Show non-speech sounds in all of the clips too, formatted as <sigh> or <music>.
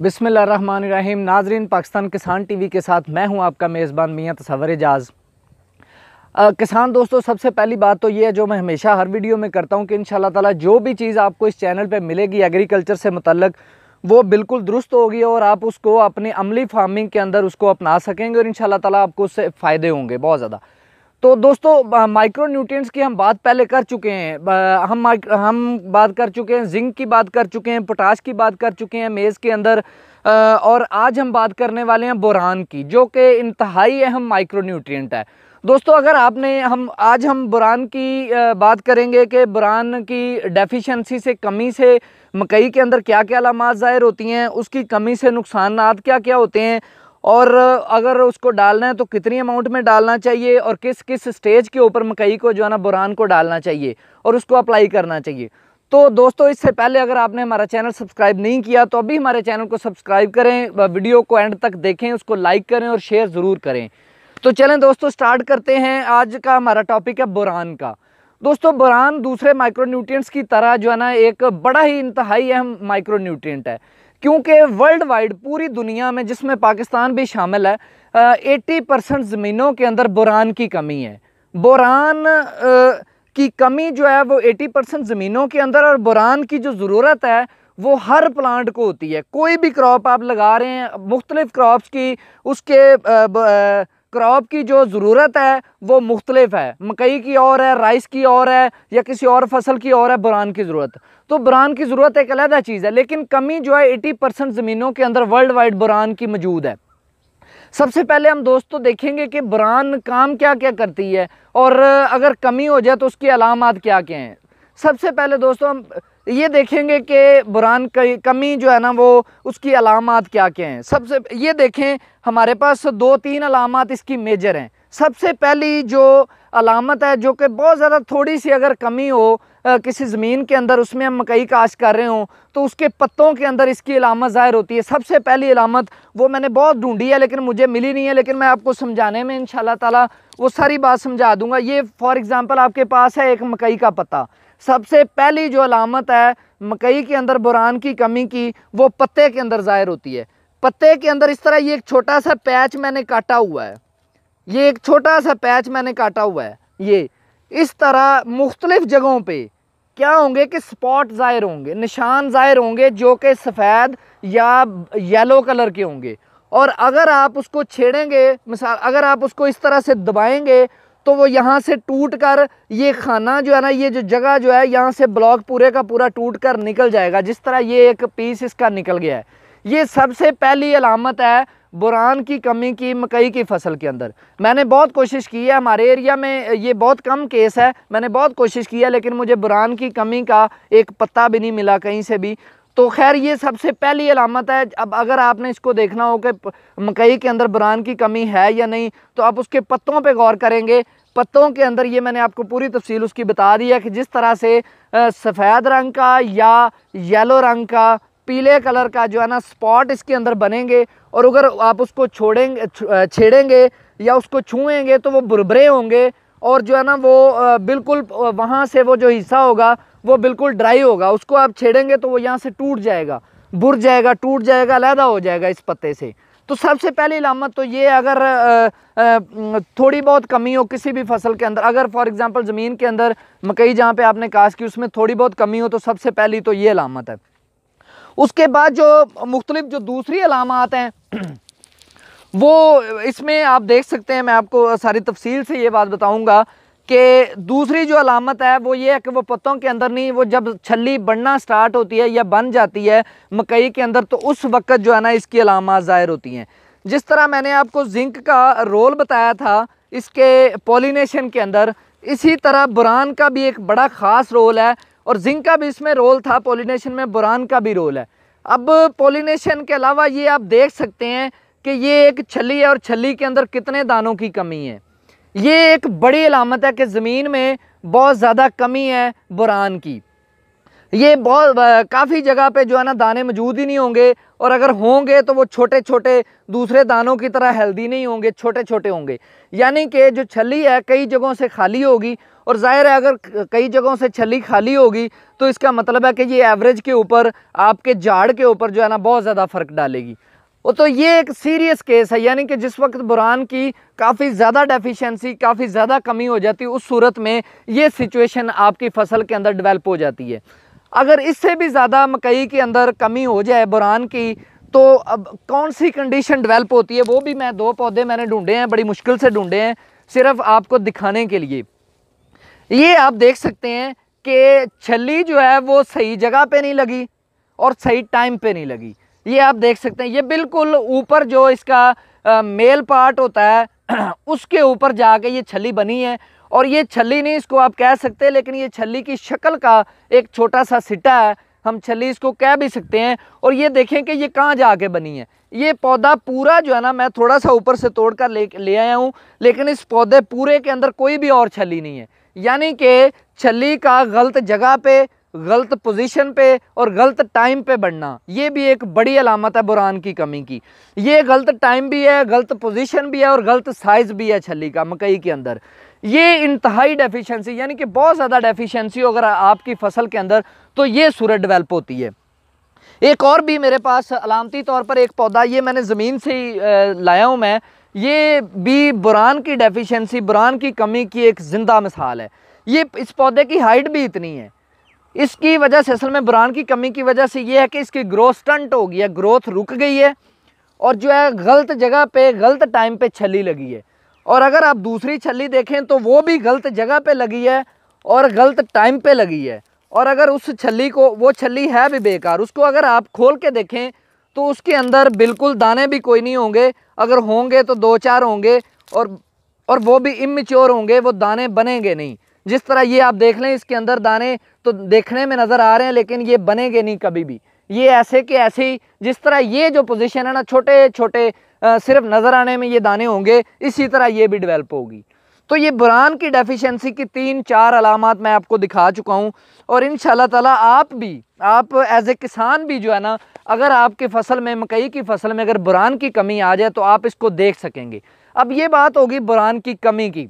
बिसमीम नाजरीन पाकिस्तान किसान टीवी के साथ मैं हूं आपका मेज़बान मियाँ तसवर एजाज़ किसान दोस्तों सबसे पहली बात तो ये है जो मैं हमेशा हर वीडियो में करता हूं कि इन ताला जो भी चीज़ आपको इस चैनल पे मिलेगी एग्रीकल्चर से मतलब वो बिल्कुल दुरुस्त होगी और आप उसको अपने अमली फार्मिंग के अंदर उसको अपना सकेंगे और इन ताला आपको उससे फ़ायदे होंगे बहुत ज़्यादा तो दोस्तों माइक्रो न्यूट्रिएंट्स की हम बात पहले कर चुके हैं हम हम बात कर चुके हैं जिंक की बात कर चुके हैं पोटाश की बात कर चुके हैं मेज़ के अंदर और आज हम बात करने वाले हैं बुरान की जो कि इंतहाई अहम माइक्रो न्यूट्रिएंट है दोस्तों अगर आपने हम आज हम बुरान की बात करेंगे कि बुरान की डेफिशिएंसी से कमी से मकई के अंदर क्या क्या लामात ज़ाहिर होती हैं उसकी कमी से नुकसान क्या क्या होते हैं और अगर उसको डालना है तो कितनी अमाउंट में डालना चाहिए और किस किस स्टेज के ऊपर मकई को जो है ना बुरान को डालना चाहिए और उसको अप्लाई करना चाहिए तो दोस्तों इससे पहले अगर आपने हमारा चैनल सब्सक्राइब नहीं किया तो अभी हमारे चैनल को सब्सक्राइब करें वीडियो को एंड तक देखें उसको लाइक करें और शेयर ज़रूर करें तो चलें दोस्तों स्टार्ट करते हैं आज का हमारा टॉपिक है बुरान का दोस्तों बुरान दूसरे माइक्रोन्यूट्रिएंट्स की तरह जो है ना एक बड़ा ही इंतहाई अहम माइक्रोन्यूट्रिएंट है क्योंकि वर्ल्ड वाइड पूरी दुनिया में जिसमें पाकिस्तान भी शामिल है एट्टी परसेंट ज़मीनों के अंदर बुरान की कमी है बुरान की कमी जो है वो एटी परसेंट ज़मीनों के अंदर और बुरान की जो ज़रूरत है वो हर प्लांट को होती है कोई भी क्रॉप आप लगा रहे हैं मुख्तलिफ़ क्रॉप्स की उसके क्रॉप की जो ज़रूरत है वो मुख्तलिफ है मकई की और है राइस की और है या किसी और फसल की और है बुरान की ज़रूरत तो बुरान की ज़रूरत एक अलहदा चीज़ है लेकिन कमी जो है एटी परसेंट ज़मीनों के अंदर वर्ल्ड वाइड बुरान की मौजूद है सबसे पहले हम दोस्तों तो देखेंगे कि बुरान काम क्या क्या करती है और अगर कमी हो जाए तो उसकी अलामत क्या क्या हैं सबसे पहले दोस्तों हम ये देखेंगे कि बुरान कमी जो है ना वो उसकी अलामत क्या क्या हैं सबसे ये देखें हमारे पास दो तीन अलामत इसकी मेजर हैं सबसे पहली जो अलामत है जो कि बहुत ज़्यादा थोड़ी सी अगर कमी हो आ, किसी ज़मीन के अंदर उसमें हम मकई काश कर रहे हों तो उसके पत्तों के अंदर इसकी अलामत ज़ाहिर होती है सबसे पहली अलामत वो मैंने बहुत ढूंढी है लेकिन मुझे मिली नहीं है लेकिन मैं आपको समझाने में इन ताला वो सारी बात समझा दूंगा ये फॉर एग्ज़ाम्पल आपके पास है एक मकई का पत्ता सबसे पहली जो अलामत है मकई के अंदर बुरान की कमी की वो पत्ते के अंदर ज़ाहिर होती है पत्ते के अंदर इस तरह ये एक छोटा सा पैच मैंने काटा हुआ है ये एक छोटा सा पैच मैंने काटा हुआ है ये इस तरह मुख्तलिफ़ जगहों पर क्या होंगे कि स्पॉट ज़ाहिर होंगे निशान ज़ाहिर होंगे जो कि सफ़ेद या येलो कलर के होंगे और अगर आप उसको छेड़ेंगे मिसाल अगर आप उसको इस तरह से दबाएंगे तो वो यहाँ से टूट कर ये खाना जो है ना ये जो जगह जो है यहाँ से ब्लॉक पूरे का पूरा टूट कर निकल जाएगा जिस तरह ये एक पीस इसका निकल गया है ये सबसे पहली अलामत है बुरान की कमी की मकई की फसल के अंदर मैंने बहुत कोशिश की है हमारे एरिया में ये बहुत कम केस है मैंने बहुत कोशिश की है लेकिन मुझे बुरान की कमी का एक पत्ता भी नहीं मिला कहीं से भी तो खैर ये सबसे पहली अलामत है अब अगर आपने इसको देखना हो कि मकई के अंदर बुरान की कमी है या नहीं तो आप उसके पत्तों पे गौर करेंगे पत्तों के अंदर ये मैंने आपको पूरी तफसील उसकी बता दी है कि जिस तरह से सफ़ेद रंग का या येलो रंग का पीले कलर का जो है ना स्पॉट इसके अंदर बनेंगे और अगर आप उसको छोड़ेंगे छेड़ेंगे या उसको छूएंगे तो वो बुरबरे होंगे और जो है ना वो बिल्कुल वहाँ से वो जो हिस्सा होगा वो बिल्कुल ड्राई होगा उसको आप छेड़ेंगे तो वो यहाँ से टूट जाएगा बुर जाएगा टूट जाएगा लहदा हो जाएगा इस पत्ते से तो सबसे पहली लामत तो ये अगर आ, आ, थोड़ी बहुत कमी हो किसी भी फसल के अंदर अगर फॉर एग्जांपल ज़मीन के अंदर मकई जहाँ पे आपने काश की उसमें थोड़ी बहुत कमी हो तो सबसे पहली तो ये लामत है उसके बाद जो मुख्तलिफ जो दूसरी अलामत हैं वो इसमें आप देख सकते हैं मैं आपको सारी तफसील से ये बात बताऊँगा कि दूसरी जो अलामत है वो ये है कि वो पत्तों के अंदर नहीं वो जब छली बढ़ना स्टार्ट होती है या बन जाती है मकई के अंदर तो उस वक्त जो है ना इसकी अलामत ज़ाहिर होती हैं जिस तरह मैंने आपको जिंक का रोल बताया था इसके पोलिनेशन के अंदर इसी तरह बुरान का भी एक बड़ा ख़ास रोल है और जिंक का भी इसमें रोल था पोलिनेशन में बुरान का भी रोल है अब पोलिनेशन के अलावा ये आप देख सकते हैं कि ये एक छली है और छली के अंदर कितने दानों की कमी है ये एक बड़ी अलामत है कि ज़मीन में बहुत ज़्यादा कमी है बुरान की ये बहुत काफ़ी जगह पे जो है ना दाने मौजूद ही नहीं होंगे और अगर होंगे तो वो छोटे छोटे दूसरे दानों की तरह हेल्दी नहीं होंगे छोटे छोटे होंगे यानी कि जो छली है कई जगहों से खाली होगी और ज़ाहिर है अगर कई जगहों से छली खाली होगी तो इसका मतलब है कि ये एवरेज के ऊपर आपके झाड़ के ऊपर जो है ना बहुत ज़्यादा फ़र्क डालेगी वो तो ये एक सीरियस केस है यानी कि जिस वक्त बुरान की काफ़ी ज़्यादा डेफिशिएंसी काफ़ी ज़्यादा कमी हो जाती है उस सूरत में ये सिचुएशन आपकी फसल के अंदर डेवलप हो जाती है अगर इससे भी ज़्यादा मकई के अंदर कमी हो जाए बुरान की तो अब कौन सी कंडीशन डेवलप होती है वो भी मैं दो पौधे मैंने ढूंढे हैं बड़ी मुश्किल से ढूंढे हैं सिर्फ आपको दिखाने के लिए ये आप देख सकते हैं कि छली जो है वो सही जगह पे नहीं लगी और सही टाइम पे नहीं लगी ये आप देख सकते हैं ये बिल्कुल ऊपर जो इसका मेल पार्ट होता है <clears throat> उसके ऊपर जाके ये छली बनी है और ये छली नहीं इसको आप कह सकते हैं लेकिन ये छली की शक्ल का एक छोटा सा सिटा है हम छली इसको कह भी सकते हैं और ये देखें कि ये कहाँ जाके बनी है ये पौधा पूरा जो है ना मैं थोड़ा सा ऊपर से तोड़ कर ले ले आया हूँ लेकिन इस पौधे पूरे के अंदर कोई भी और छली नहीं है यानी कि छली का गलत जगह पे गलत पोजीशन पे और गलत टाइम पे बढ़ना ये भी एक बड़ी अलामत है बुरान की कमी की ये गलत टाइम भी है गलत पोजीशन भी है और गलत साइज़ भी है छली का मकई के अंदर ये इंतहाई डेफिशिएंसी यानी कि बहुत ज़्यादा डेफिशिएंसी अगर आपकी फसल के अंदर तो ये सूरत डेवलप होती है एक और भी मेरे पास अलामती तौर पर एक पौधा ये मैंने ज़मीन से ही लाया हूँ मैं ये भी बुरान की डेफिशिएंसी बुरान की कमी की एक ज़िंदा मिसाल है ये इस पौधे की हाइट भी इतनी है इसकी वजह से असल में बुरान की कमी की वजह से ये है कि इसकी ग्रोथ स्टंट हो गई है ग्रोथ रुक गई है और जो है गलत जगह पे गलत टाइम पे छली लगी है और अगर आप दूसरी छली देखें तो वो भी गलत जगह पे लगी है और गलत टाइम पे लगी है और अगर उस छली को वो छली है भी बेकार उसको अगर आप खोल के देखें तो उसके अंदर बिल्कुल दाने भी कोई नहीं होंगे अगर होंगे तो दो चार होंगे और और वो भी इमेच्योर होंगे वो दाने बनेंगे नहीं जिस तरह ये आप देख लें इसके अंदर दाने तो देखने में नज़र आ रहे हैं लेकिन ये बनेंगे नहीं कभी भी ये ऐसे के ऐसे ही जिस तरह ये जो पोजीशन है ना छोटे छोटे आ, सिर्फ नज़र आने में ये दाने होंगे इसी तरह ये भी डिवेल्प होगी तो ये बुरान की डेफिशिएंसी की तीन चार अलामत मैं आपको दिखा चुका हूँ और इन ताला आप भी आप एज ए किसान भी जो है ना अगर आपकी फसल में मकई की फसल में अगर बुरान की कमी आ जाए तो आप इसको देख सकेंगे अब ये बात होगी बुरान की कमी की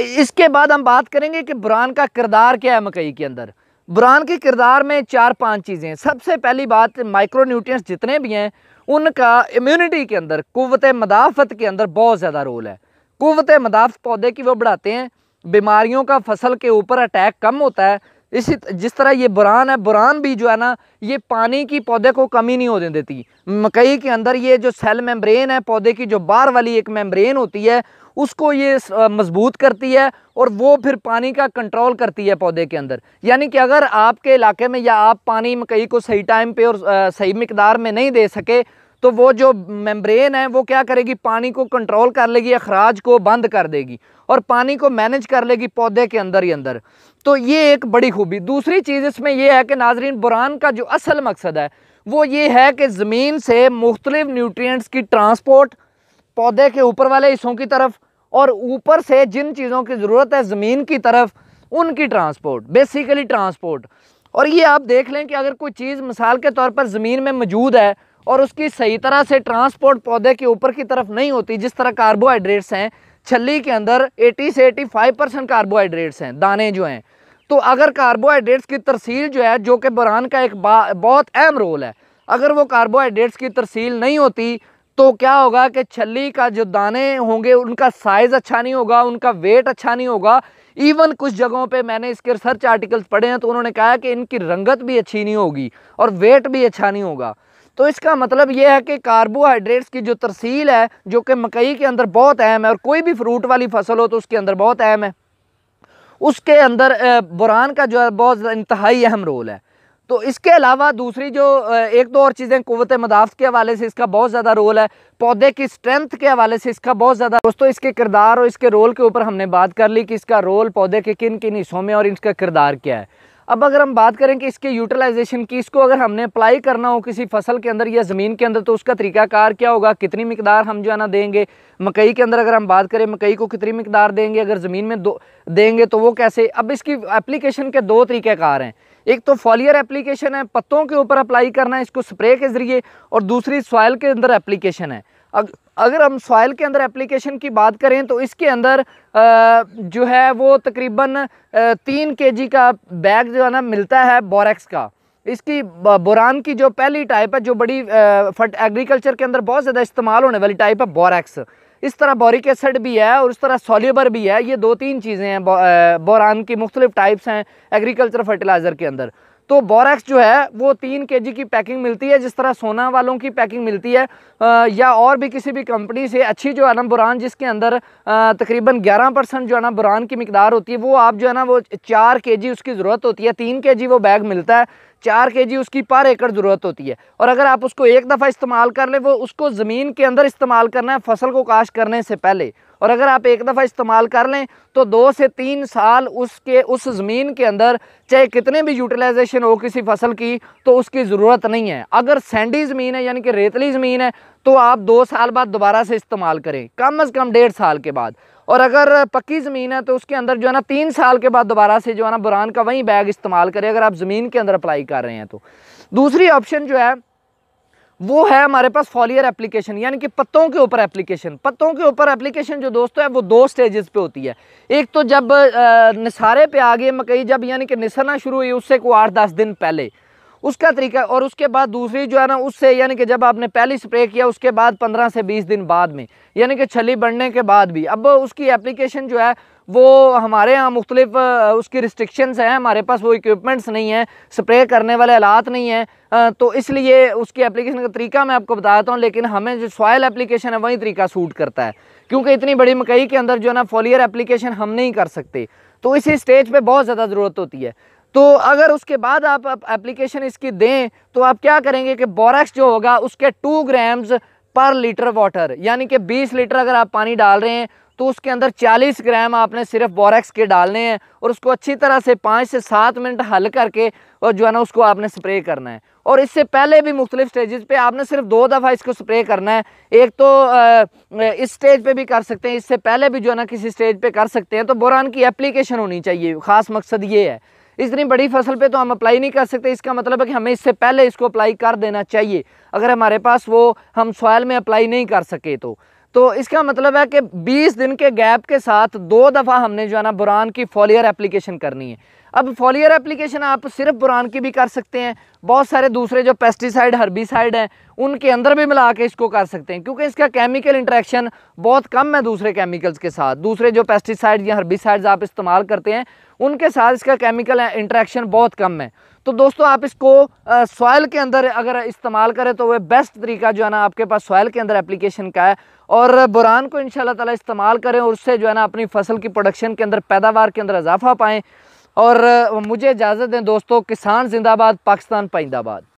इसके बाद हम बात करेंगे कि बुरान का किरदार क्या है मकई के अंदर बुरान के किरदार में चार पांच चीज़ें हैं सबसे पहली बात माइक्रो जितने भी हैं उनका इम्यूनिटी के अंदर कुवत मदाफत के अंदर बहुत ज़्यादा रोल है कुवत मदाफत पौधे की वो बढ़ाते हैं बीमारियों का फसल के ऊपर अटैक कम होता है इसी जिस तरह ये बुरान है बुरान भी जो है ना ये पानी की पौधे को कमी नहीं होने देती मकई के अंदर ये जो सेल मेम्ब्रेन है पौधे की जो बाहर वाली एक मेम्ब्रेन होती है उसको ये मजबूत करती है और वो फिर पानी का कंट्रोल करती है पौधे के अंदर यानी कि अगर आपके इलाके में या आप पानी मकई को सही टाइम पे और सही मकदार में नहीं दे सके तो वो जो मेम्ब्रेन है वो क्या करेगी पानी को कंट्रोल कर लेगी अखराज को बंद कर देगी और पानी को मैनेज कर लेगी पौधे के अंदर ही अंदर तो ये एक बड़ी खूबी दूसरी चीज़ इसमें यह है कि नाजरीन बुरान का जो असल मकसद है वो ये है कि ज़मीन से मुख्तलिफ न्यूट्रिएंट्स की ट्रांसपोर्ट पौधे के ऊपर वाले हिस्सों की तरफ और ऊपर से जिन चीज़ों की ज़रूरत है ज़मीन की तरफ उनकी ट्रांसपोर्ट बेसिकली ट्रांसपोर्ट और ये आप देख लें कि अगर कोई चीज़ मिसाल के तौर पर ज़मीन में मौजूद है और उसकी सही तरह से ट्रांसपोर्ट पौधे के ऊपर की तरफ नहीं होती जिस तरह कार्बोहाइड्रेट्स हैं छली के अंदर 80 से 85 परसेंट कार्बोहाइड्रेट्स हैं दाने जो हैं तो अगर कार्बोहाइड्रेट्स की तरसील जो है जो कि बुरान का एक बहुत अहम रोल है अगर वो कार्बोहाइड्रेट्स की तरसील नहीं होती तो क्या होगा कि छली का जो दाने होंगे उनका साइज़ अच्छा नहीं होगा उनका वेट अच्छा नहीं होगा इवन कुछ जगहों पे मैंने इसके रिसर्च आर्टिकल्स पढ़े हैं तो उन्होंने कहा कि इनकी रंगत भी अच्छी नहीं होगी और वेट भी अच्छा नहीं होगा तो इसका मतलब यह है कि कार्बोहाइड्रेट्स की जो तरसील है जो कि मकई के अंदर बहुत अहम है और कोई भी फ्रूट वाली फसल हो तो उसके अंदर बहुत अहम है उसके अंदर बुरान का जो है बहुत इंतहाई अहम रोल है तो इसके अलावा दूसरी जो एक दो और चीज़ें कुत मदाफ़ के हवाले से इसका बहुत ज़्यादा रोल है पौधे की स्ट्रेंथ के हवाले से इसका बहुत ज़्यादा दोस्तों इसके किरदार और इसके रोल के ऊपर हमने बात कर ली कि इसका रोल पौधे के किन किन हिस्सों में और इसका किरदार क्या है अब अगर हम बात करें कि इसके यूटिलाइजेशन की इसको अगर हमने अप्लाई करना हो किसी फसल के अंदर या ज़मीन के अंदर तो उसका तरीकाकार क्या होगा कितनी मकदार हम जो है ना देंगे मकई के अंदर अगर हम बात करें मकई को कितनी मकदार देंगे अगर ज़मीन में दो देंगे तो वो कैसे अब इसकी एप्लीकेशन के दो तरीक़ेकार हैं एक तो फॉलियर एप्लीकेशन है पत्तों के ऊपर अप्लाई करना है इसको स्प्रे के ज़रिए और दूसरी सॉयल के अंदर एप्लीकेशन है अग अगर हम सॉयल के अंदर एप्लीकेशन की बात करें तो इसके अंदर जो है वो तकरीबन तीन के का बैग जो है ना मिलता है बोरेक्स का इसकी बोरान की जो पहली टाइप है जो बड़ी फट एग्रीकल्चर के अंदर बहुत ज़्यादा इस्तेमाल होने वाली टाइप है बोरेक्स इस तरह बोरिक एसड भी है और इस तरह सोल्यूबर भी है ये दो तीन चीज़ें हैं बोरान की मुख्तलिफ टाइप्स हैं एग्रीकल्चर फर्टिलाइज़र के अंदर तो बोरेक्स जो है वो तीन के की पैकिंग मिलती है जिस तरह सोना वालों की पैकिंग मिलती है आ, या और भी किसी भी कंपनी से अच्छी जो है ना बुरान जिसके अंदर तकरीबन ग्यारह परसेंट जो है ना बुरान की मकदार होती है वो आप जो है ना वो चार के उसकी ज़रूरत होती है तीन के वो बैग मिलता है चार के जी उसकी पर एकड़ ज़रूरत होती है और अगर आप उसको एक दफ़ा इस्तेमाल कर ले वो उसको ज़मीन के अंदर इस्तेमाल करना है फसल को काश करने से पहले और अगर आप एक दफ़ा इस्तेमाल कर लें तो दो से तीन साल उसके उस ज़मीन के अंदर चाहे कितने भी यूटिलाइजेशन हो किसी फसल की तो उसकी ज़रूरत नहीं है अगर सैंडी ज़मीन है यानी कि रेतली ज़मीन है तो आप दो साल बाद दोबारा से इस्तेमाल करें कम अज़ कम डेढ़ साल के बाद और अगर पक्की ज़मीन है तो उसके अंदर जो है ना तीन साल के बाद दोबारा से जो है ना बुरान का वहीं बैग इस्तेमाल करें अगर आप ज़मीन के अंदर अप्लाई कर रहे हैं तो दूसरी ऑप्शन जो है वो है हमारे पास फॉलियर एप्लीकेशन यानी कि पत्तों के ऊपर एप्लीकेशन पत्तों के ऊपर एप्लीकेशन जो दोस्तों है वो दो स्टेजेस पे होती है एक तो जब निसारे पे आ गए मकई जब यानी कि निसरना शुरू हुई उससे को आठ दस दिन पहले उसका तरीका और उसके बाद दूसरी जो है ना उससे यानी कि जब आपने पहली स्प्रे किया उसके बाद पंद्रह से बीस दिन बाद में यानी कि छली बढ़ने के बाद भी अब उसकी एप्लीकेशन जो है वो हमारे यहाँ मुख्तलिफ उसकी रिस्ट्रिक्शंस हैं हमारे पास वो इक्विपमेंट्स नहीं हैं स्प्रे करने वाले आलात नहीं हैं तो इसलिए उसकी एप्लीकेशन का तरीका मैं आपको बताता हूँ लेकिन हमें जो सॉयल एप्लीकेशन है वही तरीका सूट करता है क्योंकि इतनी बड़ी मकई के अंदर जो है ना फॉलियर एप्लीकेशन हम नहीं कर सकते तो इसी स्टेज पर बहुत ज़्यादा ज़रूरत होती है तो अगर उसके बाद आप एप्लीकेशन इसकी दें तो आप क्या करेंगे कि बोरेक्स जो होगा उसके two grams per litre water यानी कि बीस लीटर अगर आप पानी डाल रहे हैं तो उसके अंदर 40 ग्राम आपने सिर्फ बोरेक्स के डालने हैं और उसको अच्छी तरह से पाँच से सात मिनट हल करके और जो है ना उसको आपने स्प्रे करना है और इससे पहले भी मुख्तलिफ स्टेजेस पे आपने सिर्फ दो दफ़ा इसको स्प्रे करना है एक तो इस स्टेज पे भी कर सकते हैं इससे पहले भी जो है ना किसी स्टेज पे कर सकते हैं तो बोरान की एप्लीकेशन होनी चाहिए ख़ास मकसद ये है इतनी बड़ी फसल पे तो हम अप्लाई नहीं कर सकते इसका मतलब है कि हमें इससे पहले इसको अप्लाई कर देना चाहिए अगर हमारे पास वो हम सॉयल में अप्लाई नहीं कर सके तो तो इसका मतलब है कि 20 दिन के गैप के साथ दो दफ़ा हमने जो है ना बुरान की फॉलियर एप्लीकेशन करनी है अब फॉलियर एप्लीकेशन आप सिर्फ बुरान की भी कर सकते हैं बहुत सारे दूसरे जो पेस्टिसाइड हर्बिसाइड हैं उनके अंदर भी मिला के इसको कर सकते हैं क्योंकि इसका केमिकल इंट्रैक्शन बहुत कम है दूसरे केमिकल्स के साथ दूसरे जो पेस्टिसाइड या हर्बिसाइड्स आप इस्तेमाल करते हैं उनके साथ इसका केमिकल इंट्रैक्शन बहुत कम है तो दोस्तों आप इसको सॉयल के अंदर अगर इस्तेमाल करें तो वह बेस्ट तरीका जो है ना आपके पास सॉयल के अंदर एप्लीकेशन का है और बुरान को इन शाला इस्तेमाल करें और उससे जो है ना अपनी फसल की प्रोडक्शन के अंदर पैदावार के अंदर इजाफा पाएँ और मुझे इजाज़त दें दोस्तों किसान जिंदाबाद पाकिस्तान पाइंदाबाद